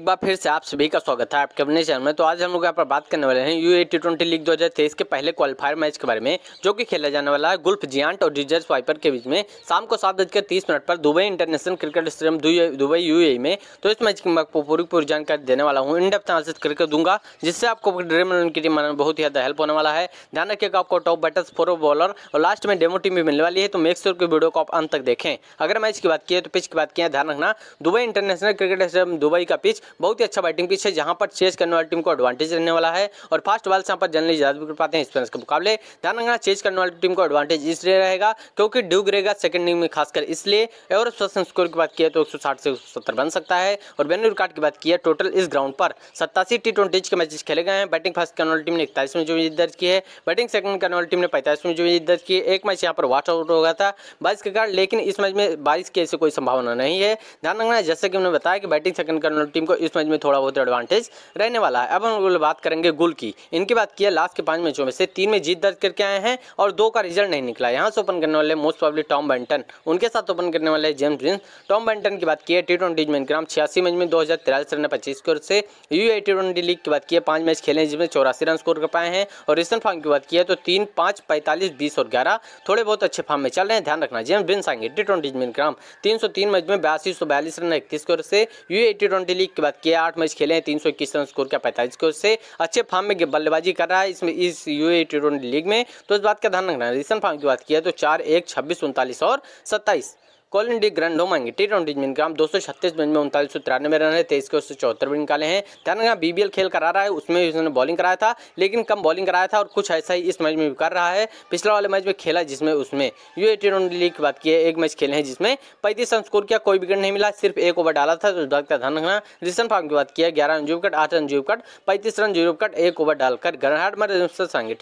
एक बार फिर से आप सभी का स्वागत है आपके अपने चैनल में तो आज हम लोग यहाँ पर बात करने वाले हैं U A T twenty league दो हजार तेईस के पहले क्वालिफायर मैच के बारे में जो कि खेला जाने वाला है गुल्फ जियांट और डिजर्स वाइपर के बीच में शाम को सात बजकर तीस मिनट पर Dubai international cricket stadium Dubai U e में तो इस मैच की मैं पूरी पूरी जानकारी देने वाला हूँ इन एनालिसिस करके दूंगा जिससे आपको ड्रीम इलेवन की टीम बनाने बहुत ही ज़्यादा हेल्प होने वाला है ध्यान रखिएगा आपको टॉप बैटर्स फोर बॉलर और लास्ट में डेमो टीम भी मिलने वाली है तो मेक श्योर की वीडियो को आप अंत तक देखें अगर मैच की बात की तो पिच की बात किया ध्यान रखना Dubai international cricket stadium Dubai का पिच बहुत ही अच्छा बैटिंग पिच है जहां पर चेज करने वाली टीम को एडवांटेज रहने वाला है और फास्ट बॉल से यहाँ पर जनरली ज़्यादा विकेट पाते हैं स्पिनर्स के मुकाबले ध्यान रखना चेज करने वाली टीम को एडवांटेज इसलिए रहेगा क्योंकि ड्यू रहेगा सेकंड इनिंग में खासकर इसलिए एवरेज पर्सन स्कोर की बात किया तो एक से एक बन सकता है और बेन रिकॉर्ड की बात किया टोटल इस ग्राउंड पर सत्तासी टी ट्वेंटी के मैचेस खेले गए हैं बैटिंग फर्स्ट करने वाली टीम ने इकतालीस में जो जीत दर्ज की है बैटिंग सेकंड करने वाली टीम ने पैंतालीस में जो जीत दर्ज की एक मैच यहाँ पर वाट आउट हो गया था बारिश के कारण लेकिन इस मैच में बारिश की ऐसी कोई संभावना नहीं है ध्यान रखना जैसे कि उन्होंने बताया कि बैटिंग सेकंड करने वाली टीम को को इस मैच में थोड़ा बहुत एडवांटेज रहने वाला है अब हम लोग बात करेंगे गुल की इनकी बात किया लास्ट के पांच मैचों में से तीन में जीत दर्ज करके आए हैं और दो का रिजल्ट नहीं निकला यहाँ से ओपन करने वाले मोस्ट प्रॉब्ली टॉम बैंटन उनके साथ ओपन करने वाले जेम्स विंस टॉम बैंटन की बात की टी ट्वेंटी में इनक्राम छियासी मैच में दो हज़ार तिरालीस रन पच्चीस स्कोर से यू आई लीग की बात की है पाँच मैच खेले जिसमें चौरासी रन स्कोर कर पाए हैं और रिसेंट फॉर्म की बात की तो तीन पाँच पैंतालीस बीस और ग्यारह थोड़े बहुत अच्छे फॉर्म में चल रहे हैं ध्यान रखना जेम्स विंस आएंगे टी ट्वेंटी में इनक्राम तीन सौ तीन मैच में बयासी सौ बयालीस रन इकतीस स्कोर से यू आई लीग बाद के आठ मैच खेले हैं तीन सौ इक्कीस रन स्कोर किया पैंतालीस स्कोर से अच्छे फॉर्म में बल्लेबाजी कर रहा है इसमें इस यू टी ट्वेंटी लीग में तो इस बात का ध्यान रखना है रिसेंट फॉर्म की बात किया तो चार एक छब्बीस उनतालीस और सत्ताईस कॉलिन डी होम आएंगे टी ट्वेंटी में इनका दो सौ छत्तीस में उनतालीस सौ तिरानवे रन है तेईस के उससे चौहत्तर रन निकाले हैं ध्यान बीबीएल खेल करा रहा है उसमें इसने बॉलिंग कराया था लेकिन कम बॉलिंग कराया था और कुछ ऐसा ही इस मैच में भी कर रहा है पिछला वाले मैच में खेला जिसमें उसमें यू टी ट्वेंटी लीग की बात की है एक मैच खेले हैं जिसमें पैंतीस रन स्कोर किया कोई विकेट नहीं मिला सिर्फ एक ओवर डाला था तो का ध्यान रखना रिसन फार्म की बात किया ग्यारह रन जीव कट आठ रन जीव कट पैंतीस रन जीरो कट एक ओवर डालकर ग्रहण में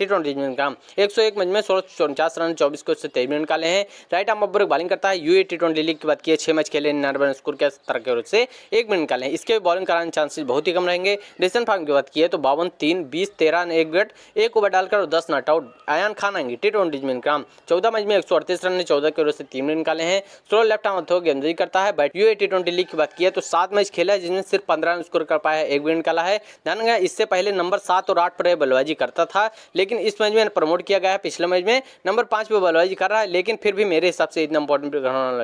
टी ट्वेंटी में काम एक सौ एक मैच में सोलह सौ उनचास रन चौबीस को उससे तेईस निकाले हैं राइट आम अपर बॉलिंग करता है U A T twenty league की बात की है छः मैच खेले नारबन स्कोर के तरह की ओर से एक मिनट निकाले इसके बॉलिंग कराने चांसेस बहुत ही कम रहेंगे रिसेंट फार्म की बात की है तो बावन तीन बीस तेरह ने एक विकेट एक ओवर डालकर और दस नॉट आउट आयान खान आएंगे टी ट्वेंटी में निकाम चौदह मैच में एक रन ने चौदह की ओर से तीन रन निकाले हैं सोलह लेफ्ट हाउ अथो गेंदबाजी करता है बैट यू टी लीग की बात की है तो सात मैच खेला है जिसमें सिर्फ पंद्रह रन स्कोर कर पाया है एक विकेट निकाला है ध्यान गया इससे पहले नंबर सात और आठ पर बल्लेबाजी करता था लेकिन इस मैच में प्रमोट किया गया है पिछले मैच में नंबर पांच पर बल्लेबाजी कर रहा है लेकिन फिर भी मेरे हिसाब से इतना इंपॉर्टेंट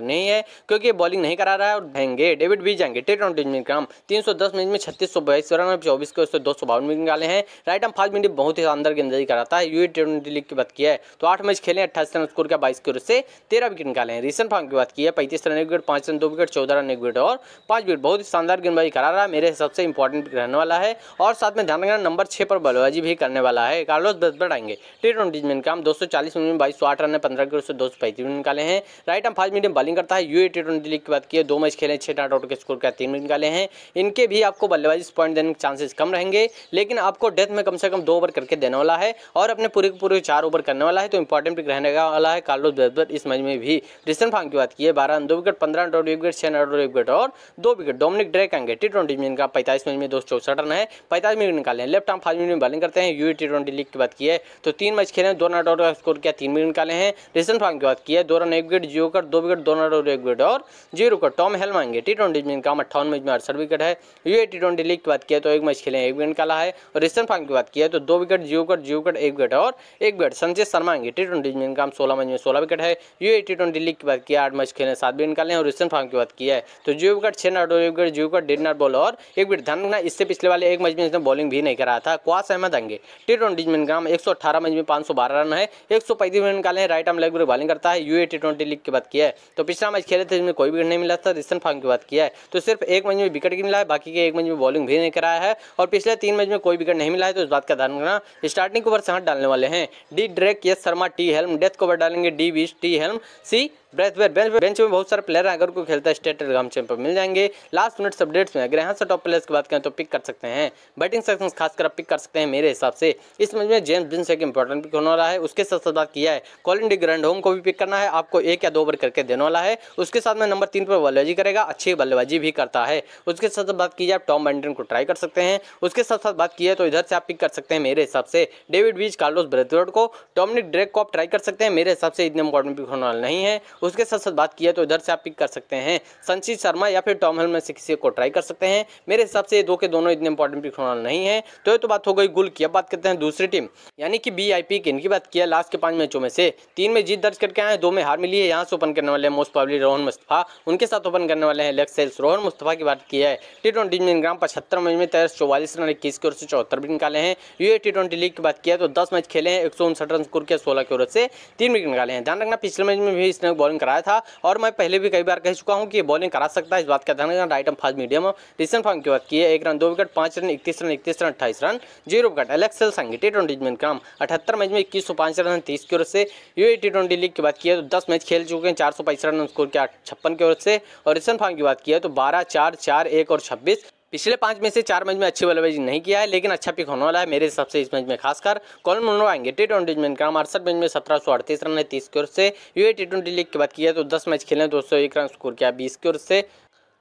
नहीं है क्योंकि बॉलिंग नहीं करा रहा है और भेंगे डेविड भी जाएंगे टी ट्वेंटी ग्राम तीन सौ दस मिनट में छत्तीस सौ बाईस रन और चौबीस को दो सौ बावन मिनट निकाले हैं राइट आर्म फास्ट मिनट बहुत ही अंदर गेंदबाजी कराता है यू टी ट्वेंटी लीग की बात की है तो आठ मैच खेले अट्ठाईस रन स्कोर किया बाईस करोड़ से तेरह विकेट निकाले हैं रिसेंट फॉर्म की बात की है पैंतीस रन एक विकेट पांच रन दो विकेट चौदह रन एक विकेट और पांच विकेट बहुत ही शानदार गेंदबाजी करा रहा है मेरे हिसाब से इंपॉर्टेंट रहने वाला है और साथ में ध्यान रखना नंबर छह पर बल्लेबाजी भी करने वाला है कार्लोस बजबर्ड आएंगे टी ट्वेंटी में काम दो सौ चालीस मिनट में बाईस सौ आठ रन पंद्रह करोड़ से दो सौ पैंतीस निकाले हैं right arm fast minute bowling करता है यू ट्वेंटी लीग की बात की है दो मैच खेले छह टाट आउट के स्कोर क्या तीन मिनट निकाले हैं इनके भी आपको बल्लेबाजी पॉइंट देने के चांसेस कम रहेंगे लेकिन आपको डेथ में कम से कम दो ओवर करके देने वाला है और अपने पूरे पूरे चार ओवर करने वाला है तो इंपॉर्टेंट पिक रहने वाला है कार्लोस बेजबर इस मैच में भी रिसेंट फार्म की बात की है बारह दो विकेट पंद्रह नॉट आउट विकेट छह रन आउट विकेट और दो विकेट डोमिनिक ड्रेक आएंगे टी ट्वेंटी में इनका पैंतालीस मैच में दो सौ चौसठ रन है पैंतालीस मिनट निकाले हैं लेफ्ट आर्म फाइव मिनट में बॉलिंग करते हैं यू टी ट्वेंटी लीग की बात की है तो तीन मैच खेले दो नॉट आउट का स्कोर किया तीन मिनट निकाले हैं रिसेंट फार्म की बात की है दो रन एक विकेट जीरो कर दो विकेट दो डोनाडो रेगवेड और जीरो का टॉम हेल मांगे टी ट्वेंटी में इनका अट्ठावन मैच में अड़सठ विकेट है यू टी ट्वेंटी लीग की बात किया तो एक मैच खेले एक विकेट काला है और रिस्टन फार्म की बात किया तो दो wicket zero cut zero cut एक विकेट और एक विकेट संजय शर्मा आएंगे टी ट्वेंटी में इनका सोलह मैच में सोलह विकेट है यू टी ट्वेंटी लीग की बात किया आठ मैच खेले सात विकेट निकाले और रिस्टन फार्म की बात किया है तो जीरो विकेट छः नॉट एक विकेट जीरो कट डेढ़ नॉट बॉल और एक विकेट ध्यान रखना इससे पिछले वाले एक मैच में इसने बॉलिंग भी नहीं करा था क्वास अहमद आएंगे टी ट्वेंटी में इनका एक सौ अठारह मैच में पांच सौ बारह रन है एक सौ पैंतीस में निकाले राइट आर्म लेग बॉलिंग करता है यू टी ट्वेंटी लीग की बात किया है तो पिछला मैच खेले थे जिसमें कोई विकेट नहीं मिला था रिसन फार्म की बात किया है तो सिर्फ एक मैच में विकेट मिला है बाकी के एक मैच में बॉलिंग भी नहीं कराया है और पिछले तीन मैच में कोई विकेट नहीं मिला है तो इस बात का ध्यान रखना स्टार्टिंग ओवर से हाथ डालने वाले हैं D Drake S Sharma T Helm death over डालेंगे डी बीस T Helm C Brathwaite bench bench में बहुत सारे प्लेयर हैं अगर को खेलता है स्टेट टेलीग्राम चैनल पर मिल जाएंगे लास्ट मिनट्स अपडेट्स में अगर यहाँ से टॉप प्लेयर्स की बात करें तो पिक कर सकते हैं बैटिंग सेक्शन खासकर आप पिक कर सकते हैं मेरे हिसाब से इस मैच में जेम्स बिन्स एक इंपॉर्टेंट पिक होने वाला है उसके साथ साथ बात किया है कॉलिन डी ग्रैंड होम को भी पिक करना है आपको एक या दो ओवर करके देने वाला है उसके साथ में नंबर तीन पर बल्लेबाजी करेगा अच्छी बल्लेबाजी भी करता है उसके साथ बात की जाए टॉम बैंडन को ट्राई कर सकते हैं उसके साथ साथ बात की है तो इधर से आप पिक कर सकते हैं मेरे हिसाब से डेविड बीच कार्लोस ब्रेथवर्ड को टॉमिनिक ड्रेक को आप ट्राई कर सकते हैं मेरे हिसाब से इतने इंपॉर्टेंट पिक होने वाला नहीं है उसके साथ साथ बात किया तो इधर से आप पिक कर सकते हैं संचित शर्मा या फिर टॉम हेल में से किसी को ट्राई कर सकते हैं मेरे हिसाब से दो के दोनों इतने इंपॉर्टेंट पिक होना नहीं है तो ये तो बात हो गई गुल की अब बात करते हैं दूसरी टीम यानी कि बी आई पी की इनकी बात किया लास्ट के पांच मैचों में से तीन में जीत दर्ज करके आए दो में हार मिली है यहाँ से ओपन करने वाले मोस्ट पॉबली रोहन मुस्तफ़ा उनके साथ ओपन करने वाले हैं लेग सेल्स रोहन मुस्तफ़ा की बात की है टी ट्वेंटी में ग्राम पचहत्तर मैच में तेरह चौवालीस रन इक्कीस की ओर से चौहत्तर भी निकाले हैं यू टी ट्वेंटी लीग की बात किया तो दस मैच खेले हैं एक सौ उनसठ रन स्कोर किया सोलह की ओर से तीन विकेट निकाले हैं ध्यान रखना पिछले मैच में भी इसने बॉल बॉलिंग कराया था और मैं पहले भी कई बार कह चुका हूँ कि बॉलिंग करा सकता है इस बात का ध्यान रखना right arm fast medium recent form की बात की है एक रन दो विकेट पांच रन इकतीस रन इकतीस रन अट्ठाईस रन जीरो विकेट एलेक्स संघ टी ट्वेंटी में क्रम अठहत्तर मैच में इक्कीस सौ पांच रन तीस की ओर से यू टी ट्वेंटी लीग की बात की है तो दस मैच खेल चुके हैं चार सौ पैंसठ रन स्कोर किया छप्पन की ओर से और रिसेंट फॉर्म की बात की है तो बारह चार चार एक और छब्बीस पिछले पांच में से चार मैच में अच्छी बल्लेबाजी नहीं किया है लेकिन अच्छा पिक होने वाला है मेरे हिसाब से इस मैच में खासकर कॉलन मुनो आएंगे टी ट्वेंटी में क्रम अड़सठ मैच में सत्रह सौ अड़तीस रन है तीस की ओर से यू टी ट्वेंटी लीग की बात की जाए तो दस मैच खेले दो सौ एक रन स्कोर किया बीस की ओर से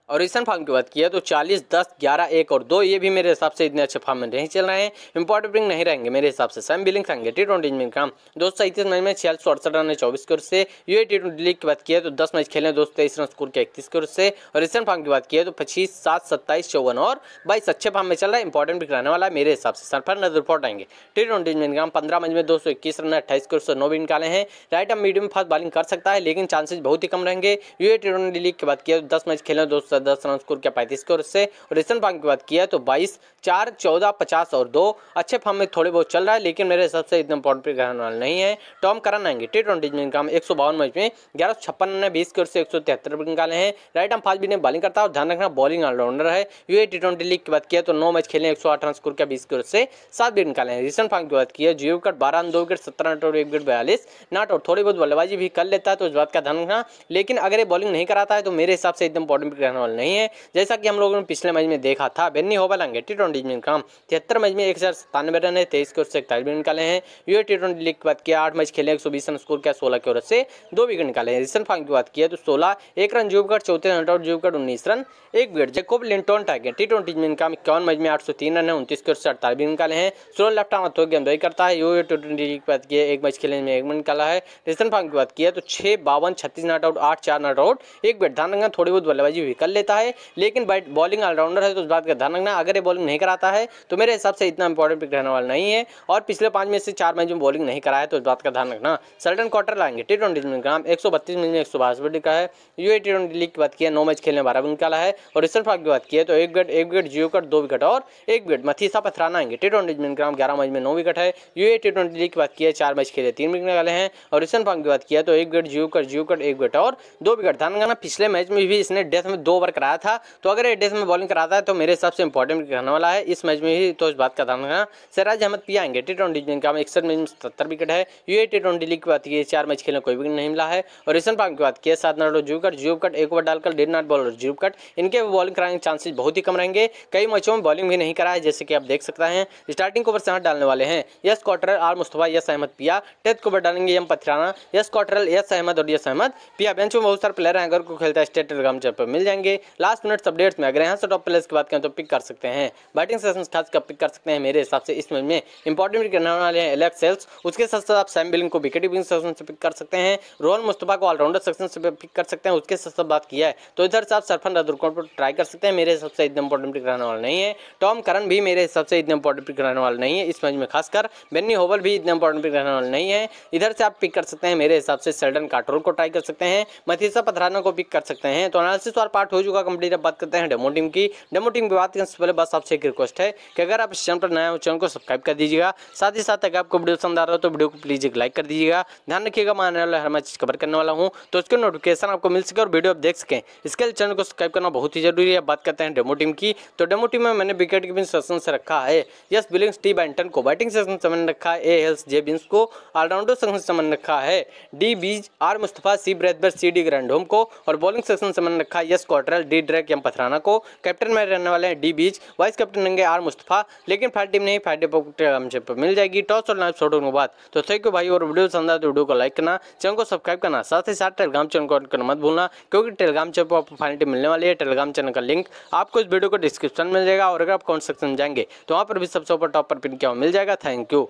और रीसेंट फार्म की बात किया तो 40, 10, 11, एक और दो ये भी मेरे हिसाब से इतने अच्छे फार्म में नहीं चल रहे हैं इंपॉर्टेंट बिलिंग नहीं रहेंगे मेरे हिसाब से सैम बिलिंग रहेंगे टी ट्वेंटी में काम दोस्तों सैंतीस मैच में छियालीस अड़सठ रन है चौबीस कोर से यू टी ट्वेंटी लीग की बात किया तो दस मैच खेले दोस्तों तेईस रन स्कोर के इकतीस स्कोर से और रीसेंट फार्म की बात किया तो पच्चीस सात सत्ताईस चौवन और बाईस अच्छे फार्म में चल रहा है इंपॉर्टेंट बिक रहने वाला है मेरे हिसाब से सरफर नजर रिपोर्ट आएंगे टी ट्वेंटी में काम पंद्रह मैच में दो सौ इक्कीस रन अट्ठाईस कोर से नौ भी निकाले हैं right arm medium fast bowling कर सकता है लेकिन चांसेज बहुत ही कम रहेंगे यू टी ट्वेंटी लीग की बात किया तो दस मैच खेले दोस्तों उसका दस रन स्कोर किया पैंतीस के और उससे रिसेंट फॉर्म की बात किया तो बाईस चार चौदह पचास और दो अच्छे फॉर्म में थोड़े बहुत चल रहा है लेकिन मेरे हिसाब से एकदम पॉइंट पे रहने वाला नहीं है टॉम करन आएंगे टी ट्वेंटी में इनकम एक सौ बावन मैच में ग्यारह सौ छप्पन रन है बीस के और से एक सौ तिहत्तर रन निकाले हैं राइट आर्म फास्ट बीने बॉलिंग करता है और ध्यान रखना बॉलिंग ऑलराउंडर है U A T twenty league की बात किया तो नौ मैच खेले एक सौ आठ रन स्कोर किया बीस के और से सात विकेट निकाले हैं रिसेंट फॉर्म की बात किया जीरो विकेट बारह रन दो विकेट सत्रह नॉट और एक विकेट बयालीस नॉट और थोड़ी बहुत बल्लेबाजी भी कर लेता है तो इस बात का ध्यान रखना लेकिन अगर ये बॉलिंग नहीं कराता है तो मेरे हिसाब से एकदम बॉटम पर रहने बॉल नहीं है जैसा कि हम लोगों ने पिछले मैच में देखा था बेन्नी होबल अंगे टी ट्वेंटी में काम तिहत्तर मैच में एक हज़ार सत्तानवे रन है तेईस के से इकतालीस विकेट निकाले हैं यू टी ट्वेंटी लीग की बात किया आठ मैच खेले एक सौ बीस रन स्कोर किया सोलह के ओर से दो विकेट निकाले हैं रिसन फांग की बात किया तो सोलह एक रन जीव कर चौथे रन आउट जीव कर उन्नीस रन एक wicket Jacob Linton tiger T twenty में इनका इक्यावन मैच में आठ सौ तीन रन है उनतीस के से अड़तालीस विकेट निकाले हैं सोलह लेफ्ट आर्म हथों गेंदबाजी करता है यू टी ट्वेंटी लीग की बात किया एक मैच खेले में एक मिनट निकाला है रिसन फांग की बात किया तो छः बावन छत्तीस नॉट आउट आठ चार नॉट आउट एक बैठ धान रखना थोड़ी बहुत बल्लेबाजी भी कर लेता है लेकिन बॉलिंग ऑलराउंडर है तो उस बात का ध्यान रखना अगर ये बॉलिंग नहीं कराता है तो मेरे हिसाब से इतना इंपॉर्टेंट पिक रहने वाला नहीं है और पिछले पाँच में से चार मैच में बॉलिंग नहीं कराया तो उस बात का ध्यान रखना सल्टन क्वार्टर लाएंगे टी ट्वेंटी में नाम एक सौ बत्तीस में एक सौ बासठ का है यू टी ट्वेंटी लीग की बात किया नौ मैच खेलने बारह विकेट निकाला है और रिसेंट फाग की बात की तो एक विकेट एक विकेट जीरो कट दो विकेट और एक विकेट मथीसा पथराना आएंगे टी ट्वेंटी में ग्राम ग्यारह मैच में नौ विकेट है यू टी ट्वेंटी लीग की बात किया चार मैच खेले तीन विकेट निकाले हैं और रिसेंट फाग की बात किया तो एक wicket zero cut zero cut एक विकेट और दो विकेट ध्यान रखना पिछले मैच में भी इसने डेथ में दो ओवर कराया था तो अगर ये डेथ में बॉलिंग कराता है तो मेरे हिसाब से इंपॉर्टेंट रहने वाला है इस मैच में ही तो इस बात का ध्यान रखना सराज अहमद पी आएंगे टी ट्वेंटी जिनका इकसठ मैच में सत्तर विकेट है यू टी ट्वेंटी लीग की बात की चार मैच खेलने कोई विकेट नहीं मिला है और रिसन पाम की बात की सात नॉट और जूब कट जूब कट एक ओवर डालकर डेढ़ नॉट बॉल और जूब कट इनके बॉलिंग कराने के चांसेज बहुत ही कम रहेंगे कई मैचों में बॉलिंग भी नहीं कराया जैसे कि आप देख सकते हैं स्टार्टिंग ओवर से डालने वाले हैं S quarter R Mustafa S Ahmed पिया टेथ को डालेंगे M Pathirana S quarter S Ahmed और यस अहमद पिया बेंच में बहुत सारे प्लेयर हैं अगर को खेलता है स्टेट टेलीग्राम चैनल पर मिल जाएंगे लास्ट मिनट अपडेट्स में अगर यहाँ से टॉप प्लेस की बात करें तो पिक कर सकते हैं बैटिंग सेशन खास कर पिक कर सकते हैं मेरे हिसाब से इस मैच में इंपॉर्टेंट करने वाले हैं एलेक्स सेल्स उसके साथ साथ आप सैम बिलिंग को विकेट कीपिंग सेक्शन से पिक कर सकते हैं रोहन मुस्तफा को ऑलराउंडर सेक्शन से पिक कर सकते हैं उसके साथ साथ बात किया है तो इधर से आप सरफन रदुरकोट पर ट्राई कर सकते हैं मेरे हिसाब से इतना इंपॉर्टेंट पिक रहने वाला नहीं है टॉम करन भी मेरे हिसाब से इतना इंपॉर्टेंट पिक रहने वाला नहीं है इस मैच में खासकर बेनी होवल भी इतना इंपॉर्टेंट पिक रहने वाला नहीं है इधर से आप पिक कर सकते हैं मेरे हिसाब से सेल्डन काटरोल को ट्राई कर सकते हैं मथीसा पथराना को पिक कर सकते हैं तो अनालिस और पार्ट हो चुका कंप्लीट अब बात करते हैं डेमो टीम की डेमो टीम की बात करने से पहले बस आपसे एक रिक्वेस्ट है कि अगर आप इस चैनल पर नया हो चैनल को सब्सक्राइब कर दीजिएगा साथ ही साथ अगर आपको वीडियो पसंद आ रहा हो तो वीडियो को प्लीज़ एक लाइक कर दीजिएगा ध्यान रखिएगा मैं आने वाले हर मैं चीज़ कवर करने वाला हूँ तो उसके नोटिफिकेशन आपको मिल सके और वीडियो आप देख सकें इसके लिए चैनल को सब्सक्राइब करना बहुत ही जरूरी है बात करते हैं डेमो टीम की तो डेमो टीम में मैंने विकेट कीपिंग सेशन से रखा है यस बिलिंग टी बैंटन को बैटिंग सेशन से मैंने रखा है एल्स जे बिन्स को ऑलराउंडर सेशन से मैंने रखा है D Wiese R Mustafa C Brathwaite C D Grandhomme को और बॉलिंग सेशन से मैंने रखा है S quarter Patel D Drake M Pathirana को कैप्टन में रहने वाले हैं डी बीच वाइस कैप्टन रहेंगे आर मुस्तफ़ा लेकिन फ्राइड टीम नहीं फ्राइडे हमसे मिल जाएगी टॉस और लाइव शॉट होने के बाद तो थैंक यू भाई और वीडियो पसंद आए तो वीडियो को लाइक करना चैनल को सब्सक्राइब करना साथ ही साथ टेलीग्राम चैनल को करना मत भूलना क्योंकि टेलीग्राम चैनल पर आपको फाइनल टीम मिलने वाली है टेलीग्राम चैनल का लिंक आपको इस वीडियो को डिस्क्रिप्शन मिल जाएगा और अगर आप कौन सेक्शन जाएंगे तो वहाँ पर भी सबसे ऊपर टॉप पर पिन किया मिल जाएगा थैंक यू